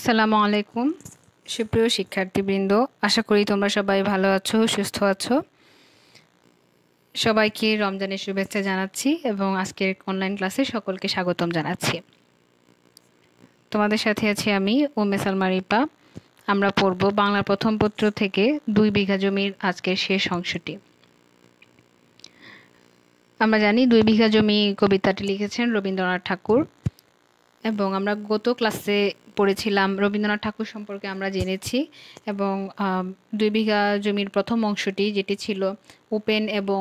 আসসালামু আলাইকুম সুপ্রিয় শিক্ষার্থীবৃন্দ আশা করি তোমরা সবাই ভালো আছো সুস্থ আছো সবাইকে রমজানের শুভেচ্ছা জানাচ্ছি এবং আজকের অনলাইন ক্লাসে সকলকে স্বাগতম জানাচ্ছি তোমাদের সাথে আছি আমি ওমে সালমা রিপা আমরা পড়ব বাংলার প্রথম পত্র থেকে দুই বিঘা জমির আজকের শেষ অংশটি আমরা জানি দুই বিঘা জমি কবিতাটি লিখেছেন রবীন্দ্রনাথ ঠাকুর এবং আমরা গত ক্লাসে পড়েছিলাম রবীন্দ্রনাথ ঠাকুর সম্পর্কে আমরা জেনেছি এবং দুই বিঘা জমির প্রথম অংশটি যেটি ছিল উপেন এবং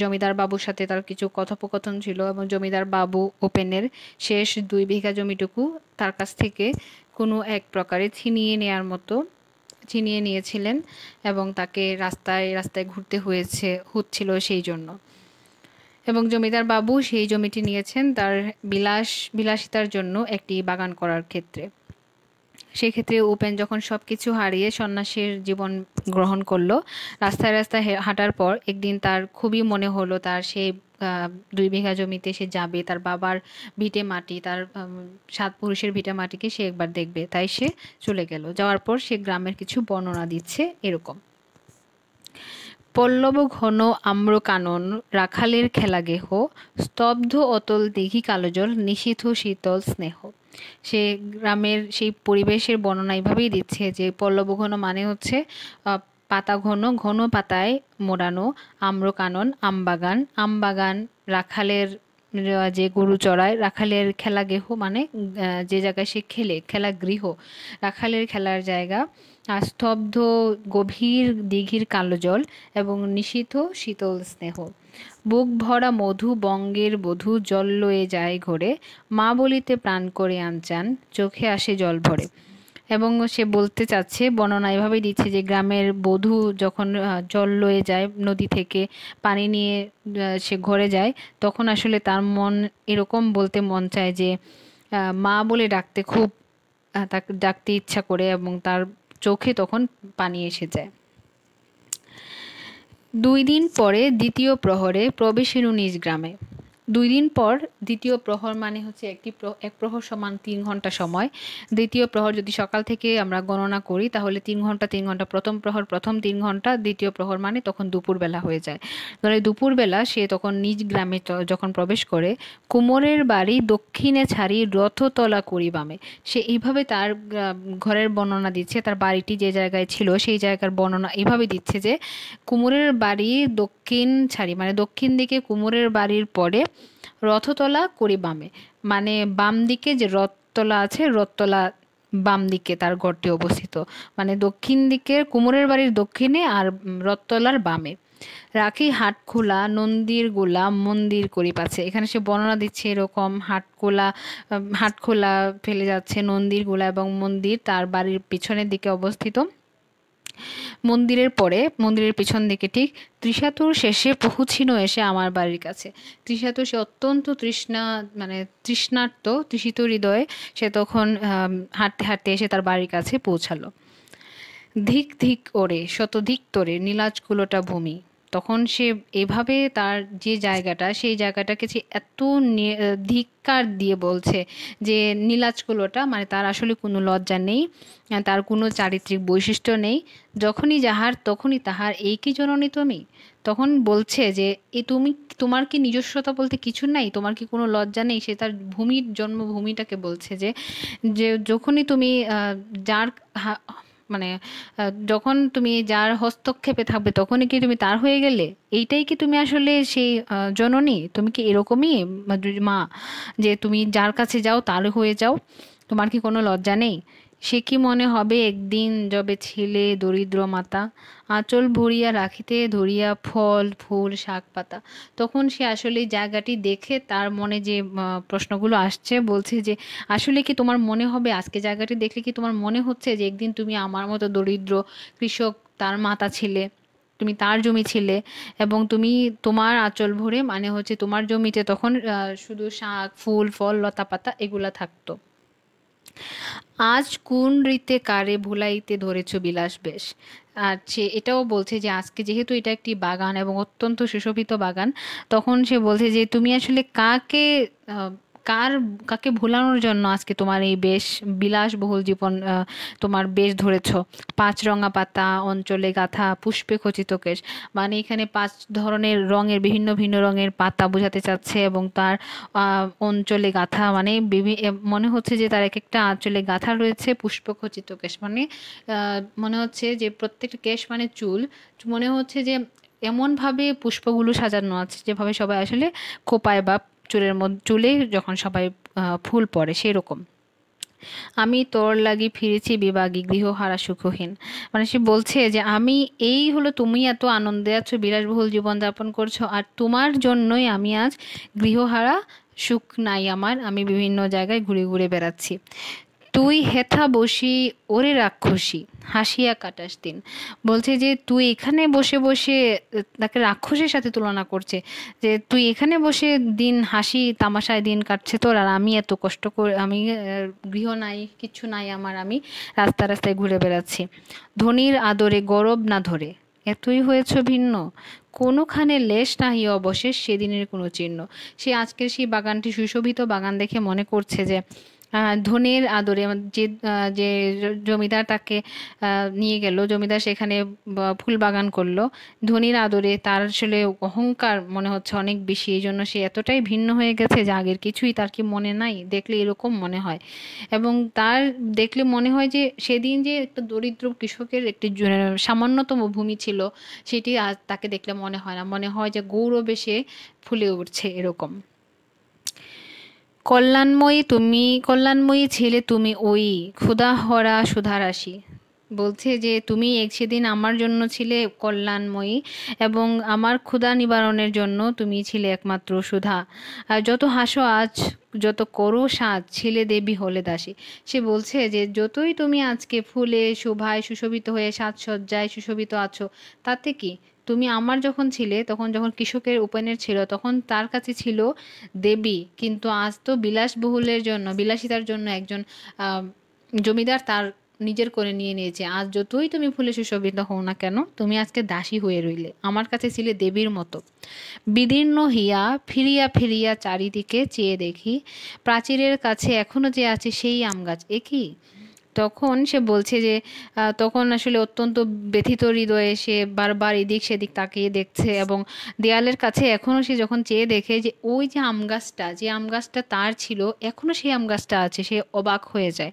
জমিদার বাবুর সাথে তার কিছু কথোপকথন ছিল এবং জমিদার বাবু উপেনের শেষ দুই বিঘা জমিটুকু তার কাছ থেকে কোনো এক প্রকারে ছিনিয়ে নেয়ার মতো ছিনিয়ে নিয়েছিলেন এবং তাকে রাস্তায় রাস্তায় ঘুরতে হয়েছে হচ্ছিল সেই জন্য এবং জমিদার বাবু সেই জমিটি নিয়েছেন তার বিলাস বিলাসিতার জন্য একটি বাগান করার ক্ষেত্রে সেক্ষেত্রে উপেন যখন সব কিছু হারিয়ে সন্ন্যাসীর জীবন গ্রহণ করলো রাস্তায় রাস্তায় হাঁটার পর একদিন তার খুবই মনে হলো তার সে দুই বিঘা জমিতে সে যাবে তার বাবার ভিটে মাটি তার সাত পুরুষের ভিটে মাটিকে সে একবার দেখবে তাই সে চলে গেল যাওয়ার পর সে গ্রামের কিছু বর্ণনা দিচ্ছে এরকম পল্লব ঘন আম্র কানন রাখালের খেলা গেহ স্তব্ধ অতল দিঘি কালোজল নিষিথ শীতল স্নেহ সে গ্রামের সেই পরিবেশের বর্ণনা এইভাবেই দিচ্ছে যে পল্লব ঘন মানে হচ্ছে পাতা ঘন ঘন পাতায় মোড়ানো আম্রকানন আমবাগান আমবাগান রাখালের যে গরু চড়ায় রাখালের খেলা গেহ মানে যে জায়গায় সে খেলে খেলা গৃহ রাখালের খেলার জায়গা আর স্তব্ধ গভীর দিঘির কালো জল এবং নিশীথ শীতল স্নেহ বুক ভরা মধু বঙ্গের বধু জল লয়ে যায় ঘরে মা বলিতে প্রাণ করে আনচান চোখে আসে জল ভরে এবং সে বলতে চাচ্ছে বর্ণনা এভাবেই দিচ্ছে যে গ্রামের বধূ যখন জল লয়ে যায় নদী থেকে পানি নিয়ে সে ঘরে যায় তখন আসলে তার মন এরকম বলতে মন চায় যে মা বলে ডাকতে খুব তাকে ডাকতে ইচ্ছা করে এবং তার চোখে তখন পানি এসে যায় দুই দিন পরে দ্বিতীয় প্রহরে প্রবেশেরু নিজ গ্রামে দুই দিন পর দ্বিতীয় প্রহর মানে হচ্ছে একটি এক প্রহর সমান তিন ঘন্টা সময় দ্বিতীয় প্রহর যদি সকাল থেকে আমরা গণনা করি তাহলে তিন ঘন্টা তিন ঘন্টা প্রথম প্রহর প্রথম তিন ঘন্টা দ্বিতীয় প্রহর মানে তখন দুপুরবেলা হয়ে যায় ধরে দুপুরবেলা সে তখন নিজ গ্রামে যখন প্রবেশ করে কুমোরের বাড়ি দক্ষিণে ছাড়ি রথতলা করি বামে সে এইভাবে তার ঘরের বর্ণনা দিচ্ছে তার বাড়িটি যে জায়গায় ছিল সেই জায়গার বর্ণনা এভাবে দিচ্ছে যে কুমোরের বাড়ি দক্ষিণ ছাড়ি মানে দক্ষিণ দিকে কুমোরের বাড়ির পরে রথতলা করি বামে মানে বাম দিকে যে রথতলা আছে রথতলা বাম দিকে তার ঘরটি অবস্থিত মানে দক্ষিণ দিকের কুমোরের বাড়ির দক্ষিণে আর রথতলার বামে রাখি হাটখোলা নন্দির গোলা মন্দির করি পাচ্ছে এখানে সে বর্ণনা দিচ্ছে এরকম হাটখোলা হাটখোলা ফেলে যাচ্ছে নন্দির গোলা এবং মন্দির তার বাড়ির পিছনের দিকে অবস্থিত মন্দিরের পরে মন্দিরের পিছন দিকে ঠিক ত্রিশাতুর শেষে পৌঁছিনো এসে আমার বাড়ির কাছে ত্রিশাতুর সে অত্যন্ত তৃষ্ণা মানে তৃষ্ণার্ত তৃষিত হৃদয়ে সে তখন হাঁটতে হাঁটতে এসে তার বাড়ির কাছে পৌঁছালো ধিক ধিক ওরে শতধিক তোরে নীলাজ কুলোটা ভূমি তখন সে এভাবে তার যে জায়গাটা সেই জায়গাটাকে সে এত ধিক্কার দিয়ে বলছে যে নীলাচগুলোটা মানে তার আসলে কোনো লজ্জা নেই তার কোনো চারিত্রিক বৈশিষ্ট্য নেই যখনই যাহার তখনই তাহার এই কি জননী তুমি তখন বলছে যে এ তুমি তোমার কি নিজস্বতা বলতে কিছু নাই তোমার কি কোনো লজ্জা নেই সে তার ভূমির জন্মভূমিটাকে বলছে যে যে যখনই তুমি যার মানে যখন তুমি যার হস্তক্ষেপে থাকবে তখনই কি তুমি তার হয়ে গেলে এইটাই কি তুমি আসলে সেই জননী তুমি কি এরকমই মা যে তুমি যার কাছে যাও তার হয়ে যাও তোমার কি কোনো লজ্জা নেই সে কি মনে হবে একদিন যবে ছিলে দরিদ্র মাতা আঁচল ভরিয়া রাখিতে ধরিয়া ফল ফুল শাক পাতা তখন সে আসলে জায়গাটি দেখে তার মনে যে প্রশ্নগুলো আসছে বলছে যে আসলে কি তোমার মনে হবে আজকে জায়গাটি দেখলে কি তোমার মনে হচ্ছে যে একদিন তুমি আমার মতো দরিদ্র কৃষক তার মাতা ছিলে তুমি তার জমি ছিলে এবং তুমি তোমার আঁচল ভরে মানে হচ্ছে তোমার জমিতে তখন শুধু শাক ফুল ফল লতা পাতা এগুলা থাকতো আজ কোন রীতে কারে ভুলাইতে ধরেছ বিলাস বেশ আর সে এটাও বলছে যে আজকে যেহেতু এটা একটি বাগান এবং অত্যন্ত সুশোভিত বাগান তখন সে বলছে যে তুমি আসলে কাকে কার কাকে ভোলানোর জন্য আজকে তোমার এই বেশ বিলাসবহুল জীবন তোমার বেশ ধরেছ পাঁচ রঙা পাতা অঞ্চলে গাথা পুষ্পে খচিত কেশ মানে এখানে পাঁচ ধরনের রঙের বিভিন্ন ভিন্ন রঙের পাতা বোঝাতে চাচ্ছে এবং তার অঞ্চলে গাথা মানে মনে হচ্ছে যে তার এক একটা আঞ্চলে গাথা রয়েছে পুষ্পখচিত কেশ মানে মনে হচ্ছে যে প্রত্যেকটা কেশ মানে চুল মনে হচ্ছে যে এমনভাবে পুষ্পগুলো সাজানো আছে যেভাবে সবাই আসলে কোপায় বা চুলের মধ্যে চুলে যখন সবাই ফুল পড়ে সেরকম আমি তোর লাগি ফিরেছি বিভাগী গৃহহারা সুখহীন মানে সে বলছে যে আমি এই হলো তুমি এত আনন্দে আছো বিলাসবহুল জীবনযাপন করছো আর তোমার জন্যই আমি আজ গৃহহারা সুখ নাই আমার আমি বিভিন্ন জায়গায় ঘুরে ঘুরে বেড়াচ্ছি তুই হেথা বসি ওরে রাক্ষসী হাসিয়া কাটাস দিন বলছে যে তুই এখানে বসে বসে তাকে রাক্ষসের সাথে তুলনা করছে যে তুই এখানে বসে দিন হাসি তামাশায় দিন কাটছে তোর আর আমি এত কষ্ট করে আমি গৃহ নাই কিছু নাই আমার আমি রাস্তা রাস্তায় ঘুরে বেড়াচ্ছি ধনির আদরে গরব না ধরে এতই হয়েছ ভিন্ন কোনোখানে লেশ নাহি অবশেষ সেদিনের কোনো চিহ্ন সে আজকের সেই বাগানটি সুশোভিত বাগান দেখে মনে করছে যে ধনের আদরে যে যে জমিদার তাকে নিয়ে গেল জমিদার সেখানে ফুল বাগান করলো ধনির আদরে তার আসলে অহংকার মনে হচ্ছে অনেক বেশি এই জন্য সে এতটাই ভিন্ন হয়ে গেছে যে আগের কিছুই তার কি মনে নাই দেখলে এরকম মনে হয় এবং তার দেখলে মনে হয় যে সেদিন যে একটা দরিদ্র কৃষকের একটি সামান্যতম ভূমি ছিল সেটি আজ তাকে দেখলে মনে হয় না মনে হয় যে গৌরবে সে ফুলে উঠছে এরকম কল্যাণময়ী তুমি কল্যাণময়ী ছেলে তুমি ওই ক্ষুধা হরা সুধারাশি বলছে যে তুমি এক সেদিন আমার জন্য ছিলে কল্যাণময়ী এবং আমার ক্ষুধা নিবারণের জন্য তুমি ছিলে একমাত্র সুধা আর যত হাসো আজ যত করো সাজ ছেলে দেবী হলে দাসী সে বলছে যে যতই তুমি আজকে ফুলে শোভায় সুশোভিত হয়ে সাজসজ্জায় সুশোভিত আছো তাতে কি তুমি আমার যখন ছিলে তখন যখন কৃষকের উপেনের ছিল তখন তার কাছে ছিল দেবী কিন্তু আজ তো বিলাসবহুলের জন্য বিলাসিতার জন্য একজন জমিদার তার নিজের করে নিয়ে নিয়েছে আজ যতই তুমি ফুলে সুশোভিত হও না কেন তুমি আজকে দাসী হয়ে রইলে আমার কাছে ছিলে দেবীর মতো বিদীর্ণ হিয়া ফিরিয়া ফিরিয়া চারিদিকে চেয়ে দেখি প্রাচীরের কাছে এখনও যে আছে সেই আম গাছ একই তখন সে বলছে যে তখন আসলে অত্যন্ত ব্যথিত হৃদয়ে সে বারবার এদিক সেদিক তাকিয়ে দেখছে এবং দেয়ালের কাছে এখনও সে যখন চেয়ে দেখে যে ওই যে আম গাছটা যে আম গাছটা তার ছিল এখনও সেই আম গাছটা আছে সে অবাক হয়ে যায়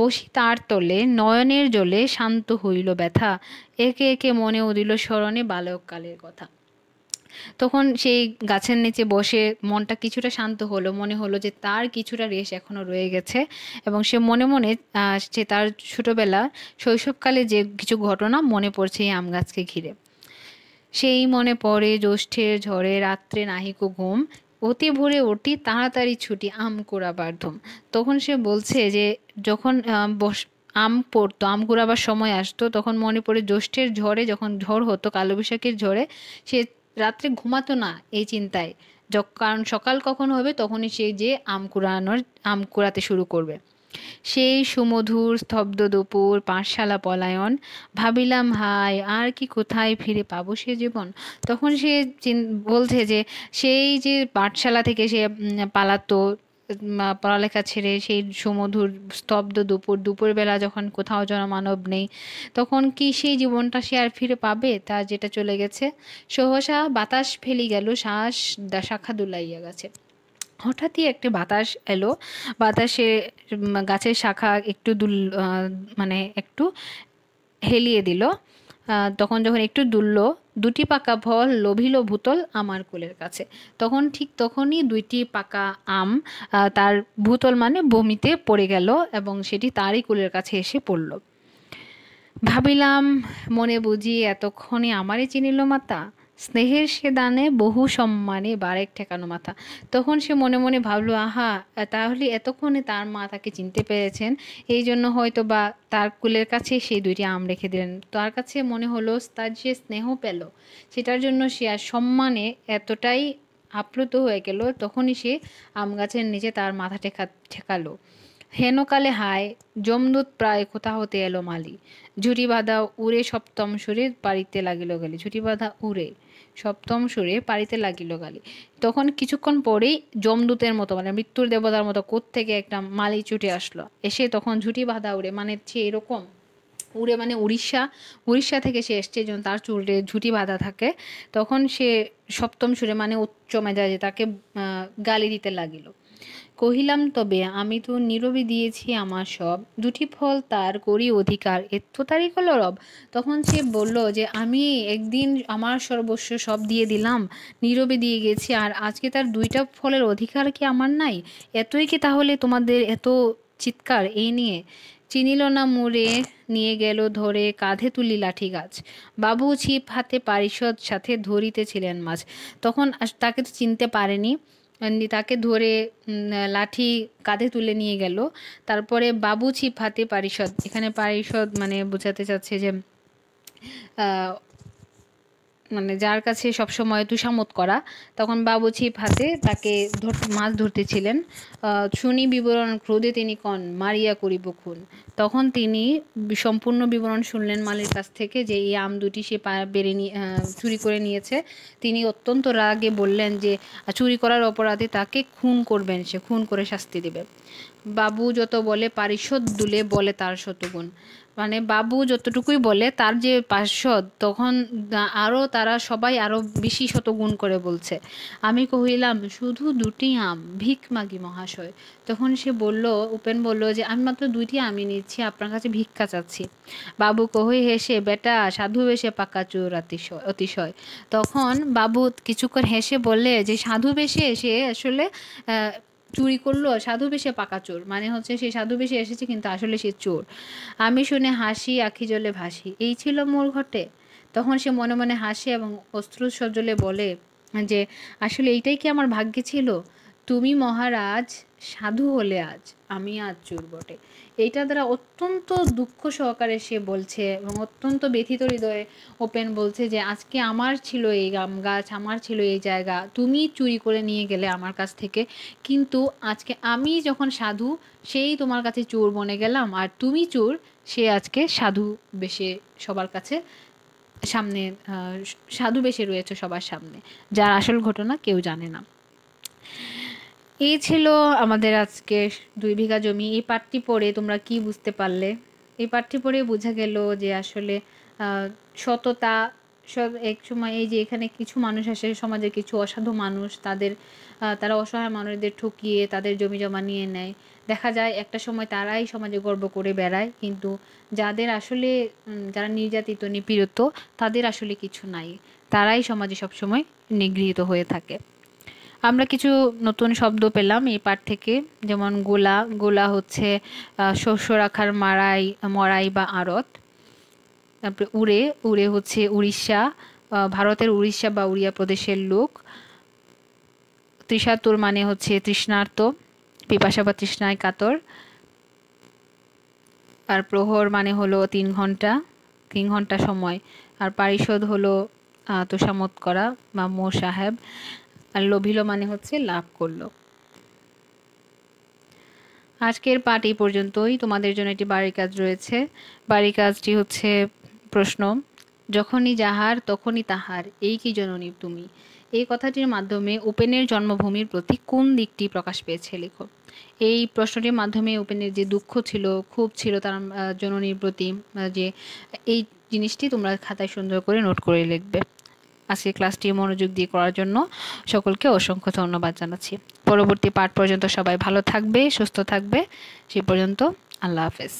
বসি তার তলে নয়নের জলে শান্ত হইল ব্যথা একে একে মনে উদিল স্মরণে বালককালের কথা তখন সেই গাছের নিচে বসে মনটা কিছুটা শান্ত হলো মনে হলো যে তার কিছুটা রেশ এখনও রয়ে গেছে এবং সে মনে মনে সে তার ছোটোবেলা শৈশবকালে যে কিছু ঘটনা মনে পড়ছে এই আম গাছকে ঘিরে সেই মনে পড়ে জ্যৈষ্ঠের ঝড়ে রাত্রে নাহিকো ঘুম অতি ভোরে অতি তাড়াতাড়ি ছুটি আম কোড়া বার্ধম তখন সে বলছে যে যখন বস আম পড়তো আম কুড়াবার সময় আসতো তখন মনে পড়ে জ্যৈষ্ঠের ঝড়ে যখন ঝড় হতো কালোবৈশাখীর ঝড়ে সে রাত্রে ঘুমাতো না এই চিন্তায় কারণ সকাল কখন হবে তখনই সে যে আম কুড়ানোর আম কুড়াতে শুরু করবে সেই সুমধুর স্তব্ধ দুপুর পাঠশালা পলায়ন ভাবিলাম হাই আর কি কোথায় ফিরে পাবো সে জীবন তখন সে বলছে যে সেই যে পাঠশালা থেকে সে পালাতো পড়ালেখা ছেড়ে সেই সুমধুর স্তব্ধ দুপুর দুপুরবেলা যখন কোথাও জনমানব নেই তখন কি সেই জীবনটা সে আর ফিরে পাবে তা যেটা চলে গেছে সহসা বাতাস ফেলি গেল শ্বাস শাখা দুলাইয়া গেছে হঠাৎই একটা বাতাস এলো বাতাসে গাছের শাখা একটু দুল মানে একটু হেলিয়ে দিল তখন যখন একটু দুললো দুটি পাকা ফল লোভিল ভূতল আমার কোলের কাছে তখন ঠিক তখনই দুইটি পাকা আম তার ভূতল মানে বমিতে পড়ে গেল এবং সেটি তারই কোলের কাছে এসে পড়ল ভাবিলাম মনে বুঝি এতক্ষণে আমারই চিনিল মাতা স্নেহের সে দানে বহু সম্মানে বারেক ঠেকানো মাথা তখন সে মনে মনে ভাবলো আহা তাহলে এতক্ষণে তার মা তাকে চিনতে পেরেছেন এই জন্য হয়তো বা তার কুলের কাছে সেই দুইটি আম রেখে দিলেন তার কাছে মনে হলো তার যে স্নেহ পেল সেটার জন্য সে আর সম্মানে এতটাই আপ্লুত হয়ে গেল তখনই সে আম গাছের নিচে তার মাথা ঠেকা ঠেকালো হেনকালে হায় যমদূত প্রায় কোথা হতে এলো মালি ঝুটি বাঁধা উড়ে সপ্তম সুরে পারিতে লাগিল গালি ঝুটি বাঁধা উড়ে সপ্তম সুরে পারিতে লাগিল গালি তখন কিছুক্ষণ পরেই যমদূতের মতো মানে মৃত্যুর দেবতার মতো থেকে একটা মালি ছুটে আসলো এসে তখন ঝুটি বাঁধা উড়ে মানে সে এরকম উড়ে মানে উড়িষ্যা উড়িষ্যা থেকে সে এসছে যখন তার চুলে ঝুটি বাঁধা থাকে তখন সে সপ্তম সুরে মানে উচ্চ মেজাজে তাকে গালি দিতে লাগিল কহিলাম তবে আমি তো নীরবে দিয়েছি আমার সব দুটি ফল তার করি অধিকার এত তারিখ হলো রব তখন সে বলল যে আমি একদিন আমার সর্বস্ব সব দিয়ে দিলাম নীরবে দিয়ে গেছি আর আজকে তার দুইটা ফলের অধিকার কি আমার নাই এতই কি তাহলে তোমাদের এত চিৎকার এই নিয়ে চিনিল না মুড়ে নিয়ে গেল ধরে কাঁধে তুলি লাঠি গাছ বাবু ছিপ হাতে পারিষদ সাথে ধরিতেছিলেন মাছ তখন তাকে তো চিনতে পারেনি মানে তাকে ধরে লাঠি কাঁধে তুলে নিয়ে গেল তারপরে বাবু ছিপ হাতে পারিষদ এখানে পারিষদ মানে বোঝাতে চাচ্ছে যে মানে যার কাছে সবসময় তুষামত করা তখন বাবু ছিপ হাতে তাকে মাছ ধরতেছিলেন শুনি বিবরণ ক্রোধে তিনি কন মারিয়া করিব খুন তখন তিনি সম্পূর্ণ বিবরণ শুনলেন মালির কাছ থেকে যে এই আম দুটি সে বেড়ে নিয়ে চুরি করে নিয়েছে তিনি অত্যন্ত রাগে বললেন যে চুরি করার অপরাধে তাকে খুন করবেন সে খুন করে শাস্তি দেবে বাবু যত বলে পারিশোধ দুলে বলে তার শতগুণ মানে বাবু যতটুকুই বলে তার যে পার্শ্বদ তখন আরও তারা সবাই আরও বেশি শতগুণ করে বলছে আমি কহিলাম শুধু দুটি আম ভিক মাগি মহাশয় তখন সে বলল উপেন বলল যে আমি মাত্র দুইটি আমি নিচ্ছি আপনার কাছে ভিক্ষা চাচ্ছি বাবু কহি হেসে বেটা সাধু বেশে পাকা চোর অতিশয় অতিশয় তখন বাবু কিছুক্ষণ হেসে বললে যে সাধু বেশে সে আসলে চুরি করলো সাধু বেশে পাকা চোর মানে হচ্ছে সে সাধু বেশে এসেছে কিন্তু আসলে সে চোর আমি শুনে হাসি আখি জলে ভাসি এই ছিল মোর ঘটে তখন সে মনে মনে হাসে এবং অস্ত্র সজলে বলে যে আসলে এইটাই কি আমার ভাগ্যে ছিল তুমি মহারাজ সাধু হলে আজ আমি আজ চুর বটে এইটা দ্বারা অত্যন্ত দুঃখ সহকারে সে বলছে এবং অত্যন্ত ব্যথিত হৃদয়ে ওপেন বলছে যে আজকে আমার ছিল এই গাম গাছ আমার ছিল এই জায়গা তুমি চুরি করে নিয়ে গেলে আমার কাছ থেকে কিন্তু আজকে আমি যখন সাধু সেই তোমার কাছে চোর বনে গেলাম আর তুমি চোর সে আজকে সাধু বেশে সবার কাছে সামনে সাধু বেশে রয়েছে সবার সামনে যার আসল ঘটনা কেউ জানে না এই ছিল আমাদের আজকে দুই বিঘা জমি এই পাঠটি পড়ে তোমরা কি বুঝতে পারলে এই পাঠটি পড়ে বোঝা গেল যে আসলে সততা সব এক সময় এই যে এখানে কিছু মানুষ আসে সমাজে কিছু অসাধু মানুষ তাদের তারা অসহায় মানুষদের ঠকিয়ে তাদের জমি জমা নিয়ে নেয় দেখা যায় একটা সময় তারাই সমাজে গর্ব করে বেড়ায় কিন্তু যাদের আসলে যারা নির্যাতিত নিপীড়িত তাদের আসলে কিছু নাই তারাই সমাজে সবসময় নিগৃহীত হয়ে থাকে আমরা কিছু নতুন শব্দ পেলাম এই পাঠ থেকে যেমন গোলা গোলা হচ্ছে শস্য রাখার মারাই মরাই বা আড়ত তারপরে উড়ে উড়ে হচ্ছে উড়িষ্যা ভারতের উড়িষ্যা বা উড়িয়া প্রদেশের লোক তৃষাতুর মানে হচ্ছে তৃষ্ণার্ত পিপাসা বা তৃষ্ণায় কাতর আর প্রহর মানে হলো তিন ঘন্টা তিন ঘন্টা সময় আর পারিশোধ হলো তোষামত করা বা মো সাহেব আর লোভিল মানে হচ্ছে লাভ করলো আজকের পাঠ এই পর্যন্তই তোমাদের জন্য একটি বাড়ির কাজ রয়েছে বাড়ির কাজটি হচ্ছে প্রশ্ন যখনই যাহার তখনই তাহার এই কি জননী তুমি এই কথাটির মাধ্যমে উপেনের জন্মভূমির প্রতি কোন দিকটি প্রকাশ পেয়েছে লেখক এই প্রশ্নটির মাধ্যমে উপেনের যে দুঃখ ছিল খুব ছিল তার জননীর প্রতি যে এই জিনিসটি তোমরা খাতায় সুন্দর করে নোট করে লিখবে আজকে ক্লাসটি মনোযোগ দিয়ে করার জন্য সকলকে অসংখ্য ধন্যবাদ জানাচ্ছি পরবর্তী পাঠ পর্যন্ত সবাই ভালো থাকবে সুস্থ থাকবে সে পর্যন্ত আল্লাহ হাফেজ